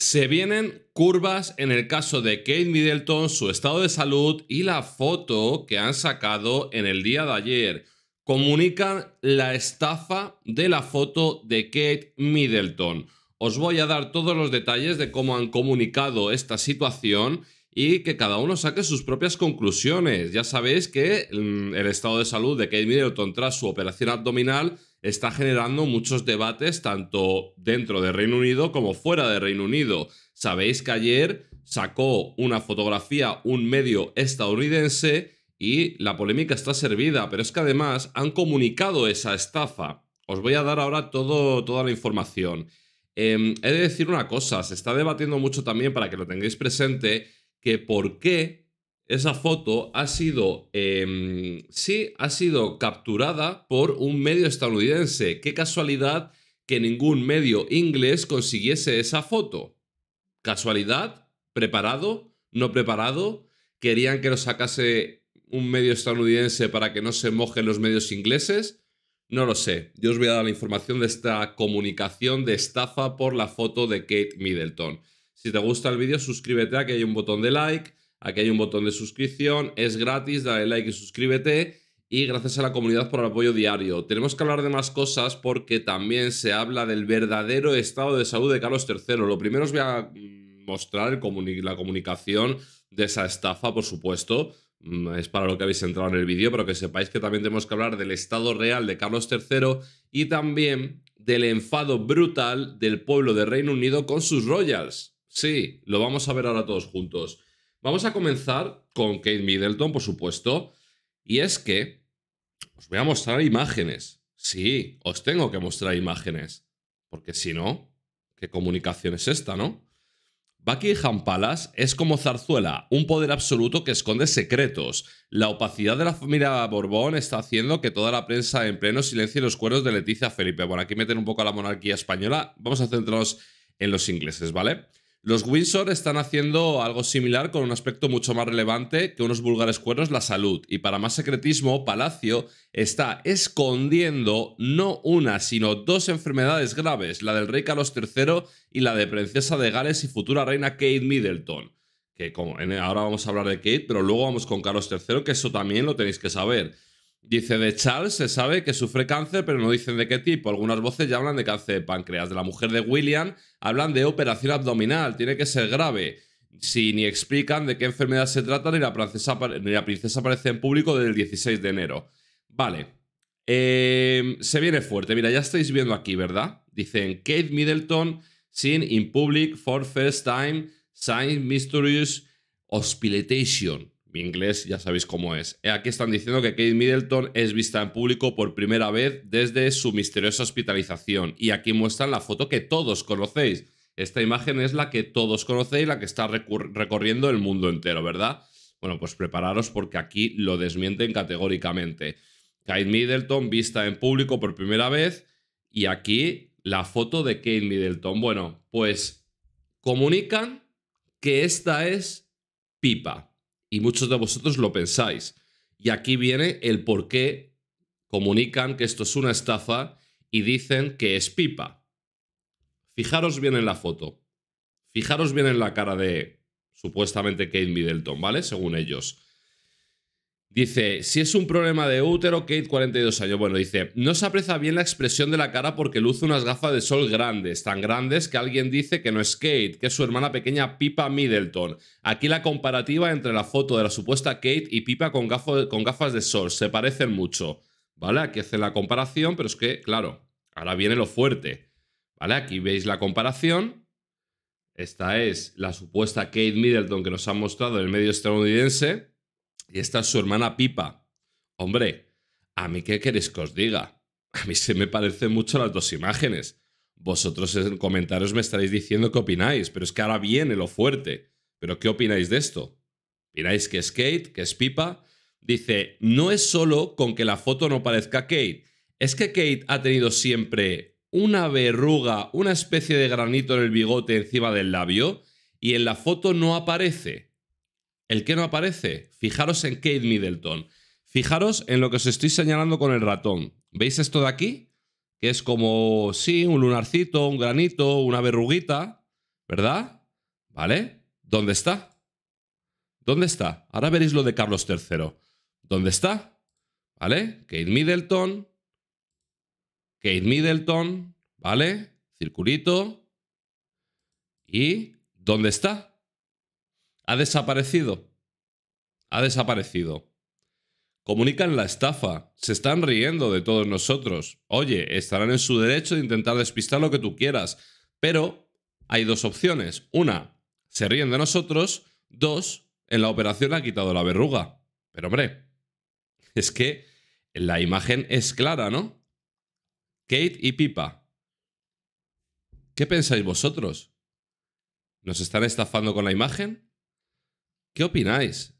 Se vienen curvas en el caso de Kate Middleton, su estado de salud y la foto que han sacado en el día de ayer. Comunican la estafa de la foto de Kate Middleton. Os voy a dar todos los detalles de cómo han comunicado esta situación y que cada uno saque sus propias conclusiones. Ya sabéis que mm, el estado de salud de Kate Middleton tras su operación abdominal está generando muchos debates tanto dentro de Reino Unido como fuera de Reino Unido. Sabéis que ayer sacó una fotografía un medio estadounidense y la polémica está servida, pero es que además han comunicado esa estafa. Os voy a dar ahora todo, toda la información. Em, he de decir una cosa, se está debatiendo mucho también para que lo tengáis presente, que por qué esa foto ha sido, em, sí, ha sido capturada por un medio estadounidense. Qué casualidad que ningún medio inglés consiguiese esa foto. ¿Casualidad? ¿Preparado? ¿No preparado? ¿Querían que lo sacase un medio estadounidense para que no se mojen los medios ingleses? No lo sé. Yo os voy a dar la información de esta comunicación de estafa por la foto de Kate Middleton. Si te gusta el vídeo, suscríbete a que hay un botón de like Aquí hay un botón de suscripción, es gratis, dale like y suscríbete. Y gracias a la comunidad por el apoyo diario. Tenemos que hablar de más cosas porque también se habla del verdadero estado de salud de Carlos III. Lo primero os voy a mm, mostrar la comunicación de esa estafa, por supuesto. Mm, es para lo que habéis entrado en el vídeo, pero que sepáis que también tenemos que hablar del estado real de Carlos III y también del enfado brutal del pueblo de Reino Unido con sus royals. Sí, lo vamos a ver ahora todos juntos. Vamos a comenzar con Kate Middleton, por supuesto. Y es que os voy a mostrar imágenes. Sí, os tengo que mostrar imágenes. Porque si no, ¿qué comunicación es esta, no? Buckingham Palace es como Zarzuela, un poder absoluto que esconde secretos. La opacidad de la familia Borbón está haciendo que toda la prensa en pleno silencio los cuernos de Leticia Felipe. Bueno, aquí meten un poco a la monarquía española. Vamos a centrarnos en los ingleses, ¿vale? Los Windsor están haciendo algo similar con un aspecto mucho más relevante que unos vulgares cuernos, la salud. Y para más secretismo, Palacio está escondiendo no una, sino dos enfermedades graves, la del rey Carlos III y la de princesa de Gales y futura reina Kate Middleton. Que como, ahora vamos a hablar de Kate, pero luego vamos con Carlos III, que eso también lo tenéis que saber. Dice de Charles se sabe que sufre cáncer, pero no dicen de qué tipo. Algunas voces ya hablan de cáncer de páncreas. De la mujer de William hablan de operación abdominal, tiene que ser grave. Si ni explican de qué enfermedad se trata, ni la princesa, la princesa aparece en público desde el 16 de enero. Vale. Em, se viene fuerte. Mira, ya estáis viendo aquí, ¿verdad? Dicen Kate Middleton, seen in public for first time, sign mysterious hospitalization. Mi inglés ya sabéis cómo es. Eh, aquí están diciendo que Kate Middleton es vista en público por primera vez desde su misteriosa hospitalización. Y aquí muestran la foto que todos conocéis. Esta imagen es la que todos conocéis, la que está recorriendo el mundo entero, ¿verdad? Bueno, pues prepararos porque aquí lo desmienten categóricamente. Kate Middleton vista en público por primera vez y aquí la foto de Kate Middleton. Bueno, pues comunican que esta es Pipa y muchos de vosotros lo pensáis. Y aquí viene el por qué comunican que esto es una estafa y dicen que es pipa. Fijaros bien en la foto. Fijaros bien en la cara de supuestamente Kate Middleton, ¿vale? Según ellos. Dice, si es un problema de útero, Kate, 42 años. Bueno, dice, no se aprecia bien la expresión de la cara porque luce unas gafas de sol grandes, tan grandes que alguien dice que no es Kate, que es su hermana pequeña Pipa Middleton. Aquí la comparativa entre la foto de la supuesta Kate y Pipa con, gafas de sol, se parecen mucho. ¿Vale? Aquí hacen la comparación, pero es que, claro, ahora viene lo fuerte. ¿Vale? Aquí veis la comparación. Esta es la supuesta Kate Middleton que nos han mostrado en el medio estadounidense y esta es su hermana Pipa. Hombre, ¿a mí qué queréis que os diga? A mí se me parecen mucho las dos imágenes. Vosotros en comentarios me estaréis diciendo qué opináis, pero es que ahora viene lo fuerte. ¿Pero qué opináis de esto? ¿Opináis que es Kate, que es Pipa? Dice, no es solo con que la foto no parezca Kate, es que Kate ha tenido siempre una verruga, una especie de granito en el bigote encima del labio, y en la foto no aparece. El que no aparece, fijaros en Kate Middleton. Fijaros en lo que os estoy señalando con el ratón. ¿Veis esto de aquí? Que es como, sí, un lunarcito, un granito, una verruguita, ¿verdad? ¿Vale? ¿Dónde está? ¿Dónde está? Ahora veréis lo de Carlos III. ¿Dónde está? ¿Vale? Kate Middleton. Kate Middleton. ¿Vale? Circulito. ¿Y dónde está? ha desaparecido. Ha desaparecido. Comunican la estafa. Se están riendo de todos nosotros. Oye, estarán en su derecho de intentar despistar lo que tú quieras. Pero hay dos opciones. Una, se ríen de nosotros. Dos, en la operación ha quitado la verruga. Pero hombre, es que la imagen es clara, ¿no? Kate y Pipa. ¿Qué pensáis vosotros? ¿Nos están estafando con la imagen? ¿Qué opináis?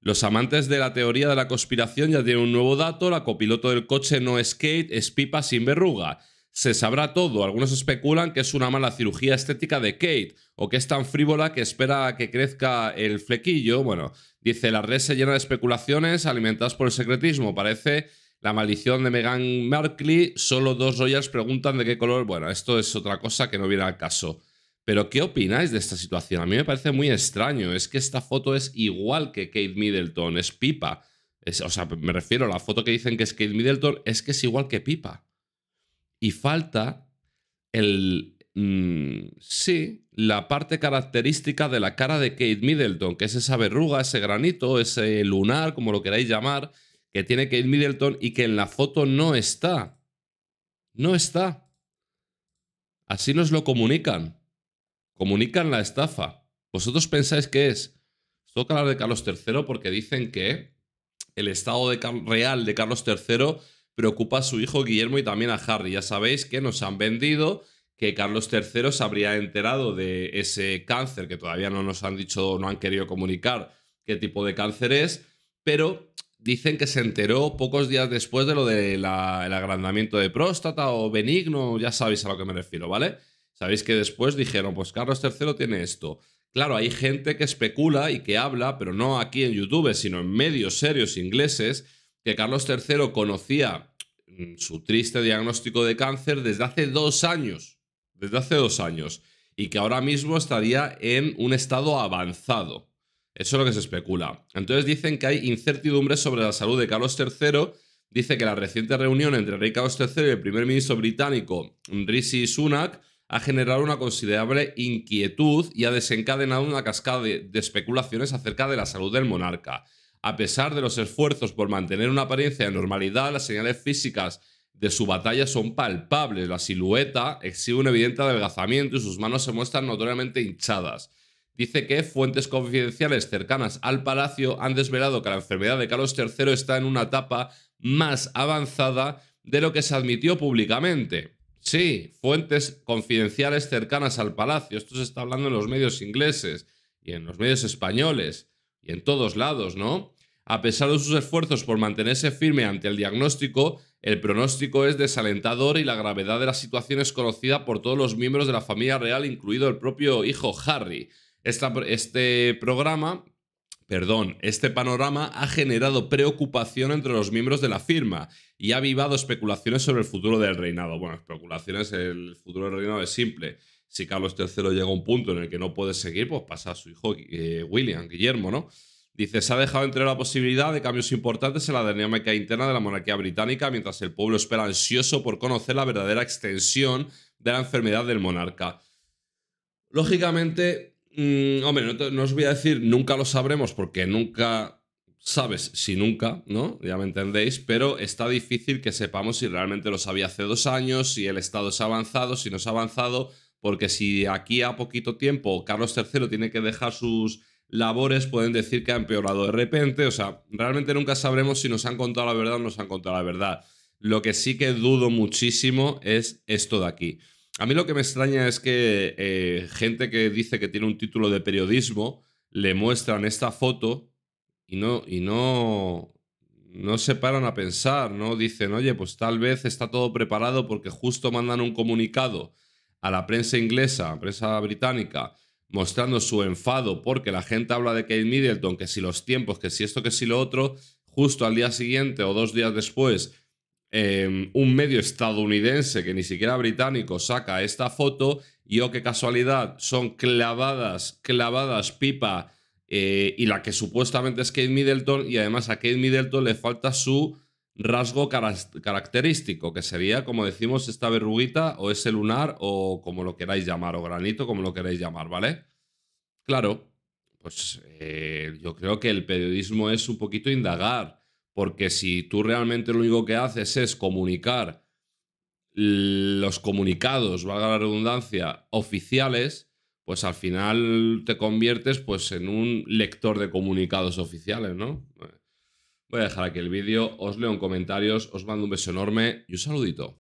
Los amantes de la teoría de la conspiración ya tienen un nuevo dato, la copiloto del coche no es Kate, es pipa sin verruga. Se sabrá todo, algunos especulan que es una mala cirugía estética de Kate, o que es tan frívola que espera que crezca el flequillo. Bueno, dice, la red se llena de especulaciones alimentadas por el secretismo, parece la maldición de Meghan Markle. solo dos royals preguntan de qué color... Bueno, esto es otra cosa que no viene al caso. Pero ¿qué opináis de esta situación? A mí me parece muy extraño. Es que esta foto es igual que Kate Middleton, es pipa. o sea, me refiero a la foto que dicen que es Kate Middleton, es que es igual que pipa. Y falta el... Mm, sí, la parte característica de la cara de Kate Middleton, que es esa verruga, ese granito, ese lunar, como lo queráis llamar, que tiene Kate Middleton y que en la foto no está. No está. Así nos lo comunican comunican la estafa. ¿Vosotros pensáis qué es? Tengo que hablar de Carlos III porque dicen que el estado real de Carlos III preocupa a su hijo Guillermo y también a Harry. Ya sabéis que nos han vendido que Carlos III se habría enterado de ese cáncer, que todavía no nos han dicho, no han querido comunicar qué tipo de cáncer es, pero dicen que se enteró pocos días después de lo del el agrandamiento de próstata o benigno, ya sabéis a lo que me refiero, ¿vale? Sabéis que después dijeron, pues Carlos III tiene esto. Claro, hay gente que especula y que habla, pero no aquí en YouTube, sino en medios serios ingleses, que Carlos III conocía mm, su triste diagnóstico de cáncer desde hace dos años, desde hace dos años, y que ahora mismo estaría en un estado avanzado. Eso es lo que se especula. Entonces dicen que hay incertidumbre sobre la salud de Carlos III. Dice que la reciente reunión entre Rey Carlos III y el primer ministro británico Rishi Sunak ha generado una considerable inquietud y ha desencadenado una cascada de, especulaciones acerca de la salud del monarca. A pesar de los esfuerzos por mantener una apariencia de normalidad, las señales físicas de su batalla son palpables. La silueta exhibe un evidente adelgazamiento y sus manos se muestran notoriamente hinchadas. Dice que fuentes confidenciales cercanas al palacio han desvelado que la enfermedad de Carlos III está en una etapa más avanzada de lo que se admitió públicamente. Sí, fuentes confidenciales cercanas al palacio. Esto se está hablando en los medios ingleses y en los medios españoles y en todos lados, ¿no? A pesar de sus esfuerzos por mantenerse firme ante el diagnóstico, el pronóstico es desalentador y la gravedad de la situación es conocida por todos los miembros de la familia real, incluido el propio hijo Harry. este programa Perdón, este panorama ha generado preocupación entre los miembros de la firma y ha avivado especulaciones sobre el futuro del reinado. Bueno, especulaciones, el futuro del reinado es simple. Si Carlos III llega a un punto en el que no puede seguir, pues pasa a su hijo eh, William, Guillermo, ¿no? Dice, se ha dejado entre la posibilidad de cambios importantes en la dinámica interna de la monarquía británica, mientras el pueblo espera ansioso por conocer la verdadera extensión de la enfermedad del monarca. Lógicamente, Mm, hombre, no, os voy a decir nunca lo sabremos porque nunca sabes si nunca, ¿no? Ya me entendéis, pero está difícil que sepamos si realmente lo sabía hace dos años, si el Estado se ha avanzado, si no se ha avanzado, porque si aquí a poquito tiempo Carlos III tiene que dejar sus labores, pueden decir que ha empeorado de repente, o sea, realmente nunca sabremos si nos han contado la verdad o nos han contado la verdad. Lo que sí que dudo muchísimo es esto de aquí. A mí lo que me extraña es que eh, gente que dice que tiene un título de periodismo le muestran esta foto y no, y no, no se paran a pensar, ¿no? Dicen, oye, pues tal vez está todo preparado porque justo mandan un comunicado a la prensa inglesa, a la prensa británica, mostrando su enfado porque la gente habla de Kate Middleton, que si los tiempos, que si esto, que si lo otro, justo al día siguiente o dos días después Em, un medio estadounidense que ni siquiera británico saca esta foto y oh, qué casualidad, son clavadas, clavadas pipa eh, y la que supuestamente es Kate Middleton y además a Kate Middleton le falta su rasgo característico, que sería, como decimos, esta verruguita o ese lunar o como lo queráis llamar, o granito, como lo queráis llamar, ¿vale? Claro, pues eh, yo creo que el periodismo es un poquito indagar porque si tú realmente lo único que haces es comunicar los comunicados, valga la redundancia, oficiales, pues al final te conviertes pues, en un lector de comunicados oficiales, ¿no? Voy a dejar aquí el vídeo, os leo en comentarios, os mando un beso enorme y un saludito.